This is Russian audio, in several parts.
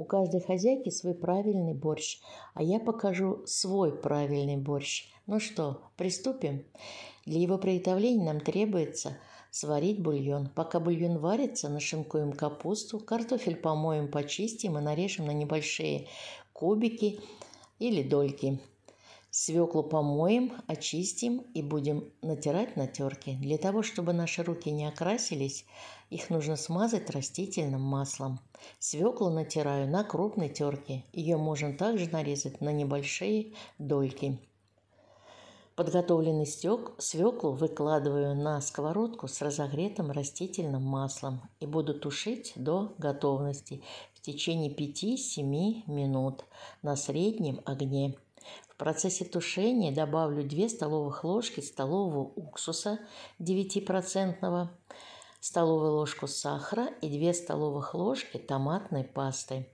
У каждой хозяйки свой правильный борщ, а я покажу свой правильный борщ. Ну что, приступим? Для его приготовления нам требуется сварить бульон. Пока бульон варится, нашинкуем капусту, картофель помоем, почистим и нарежем на небольшие кубики или дольки. Свеклу помоем, очистим и будем натирать на терке. Для того, чтобы наши руки не окрасились, их нужно смазать растительным маслом. Свеклу натираю на крупной терке. Ее можно также нарезать на небольшие дольки. Подготовленный стек, свеклу выкладываю на сковородку с разогретым растительным маслом и буду тушить до готовности в течение 5-7 минут на среднем огне. В процессе тушения добавлю 2 столовых ложки столового уксуса 9%, столовую ложку сахара и 2 столовых ложки томатной пасты.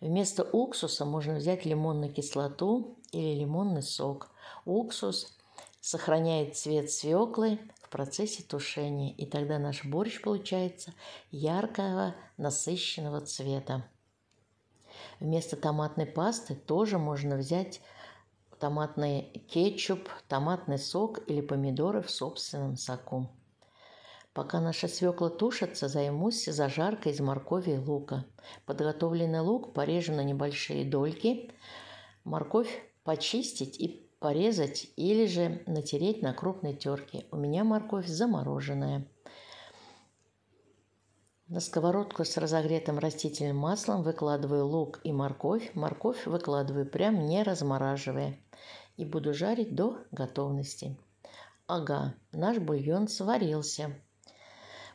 Вместо уксуса можно взять лимонную кислоту или лимонный сок. Уксус сохраняет цвет свеклы в процессе тушения, и тогда наш борщ получается яркого, насыщенного цвета. Вместо томатной пасты тоже можно взять томатный кетчуп, томатный сок или помидоры в собственном соку. Пока наша свекла тушится, займусь зажаркой из моркови и лука. Подготовленный лук порежу на небольшие дольки. Морковь почистить и порезать или же натереть на крупной терке. У меня морковь замороженная. На сковородку с разогретым растительным маслом выкладываю лук и морковь. Морковь выкладываю прям не размораживая. И буду жарить до готовности. Ага, наш бульон сварился.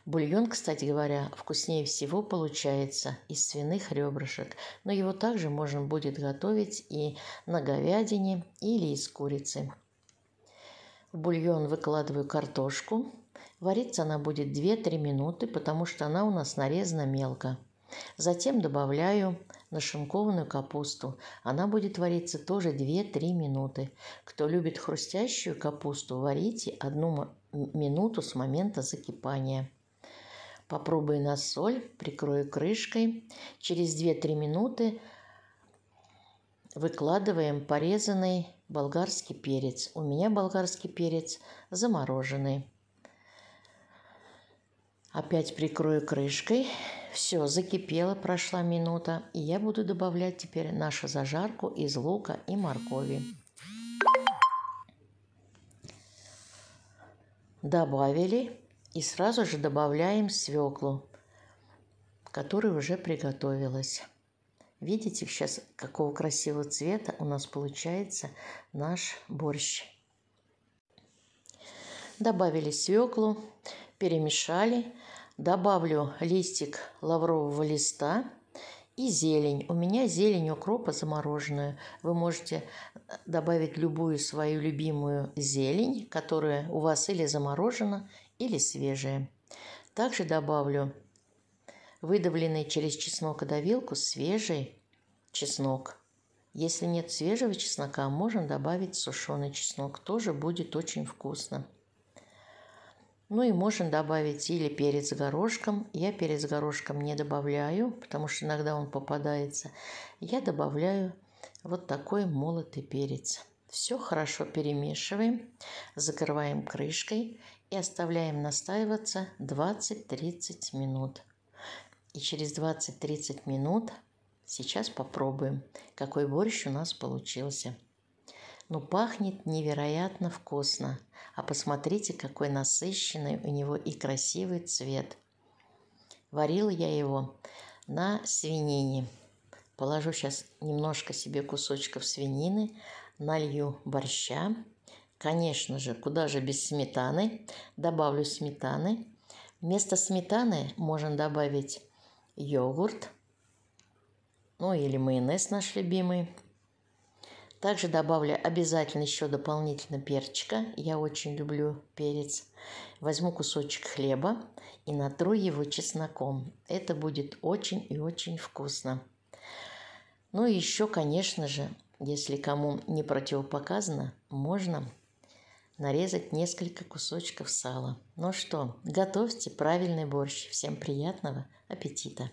Бульон, кстати говоря, вкуснее всего получается из свиных ребрышек, но его также можно будет готовить и на говядине или из курицы. В бульон выкладываю картошку, Вариться она будет 2-3 минуты, потому что она у нас нарезана мелко. Затем добавляю нашинкованную капусту. Она будет вариться тоже 2-3 минуты. Кто любит хрустящую капусту, варите одну минуту с момента закипания. Попробую на соль, прикрою крышкой. Через 2-3 минуты выкладываем порезанный болгарский перец. У меня болгарский перец замороженный. Опять прикрою крышкой. Все, закипело, прошла минута. И я буду добавлять теперь нашу зажарку из лука и моркови. Добавили. И сразу же добавляем свеклу, которая уже приготовилась. Видите, сейчас какого красивого цвета у нас получается наш борщ. Добавили свеклу перемешали. Добавлю листик лаврового листа и зелень. У меня зелень укропа замороженная. Вы можете э, добавить любую свою любимую зелень, которая у вас или заморожена, или свежая. Также добавлю выдавленный через чеснокодавилку свежий чеснок. Если нет свежего чеснока, можно добавить сушеный чеснок. Тоже будет очень вкусно. Ну и можно добавить или перец горошком. Я перец горошком не добавляю, потому что иногда он попадается. Я добавляю вот такой молотый перец. Все хорошо перемешиваем, закрываем крышкой и оставляем настаиваться 20-30 минут. И через 20-30 минут сейчас попробуем, какой борщ у нас получился но пахнет невероятно вкусно. А посмотрите, какой насыщенный у него и красивый цвет. Варил я его на свинине. Положу сейчас немножко себе кусочков свинины, налью борща. Конечно же, куда же без сметаны? Добавлю сметаны. Вместо сметаны можно добавить йогурт, ну или майонез наш любимый, также добавлю обязательно еще дополнительно перчика. Я очень люблю перец. Возьму кусочек хлеба и натру его чесноком. Это будет очень и очень вкусно. Ну и еще, конечно же, если кому не противопоказано, можно нарезать несколько кусочков сала. Ну что, готовьте правильный борщ. Всем приятного аппетита!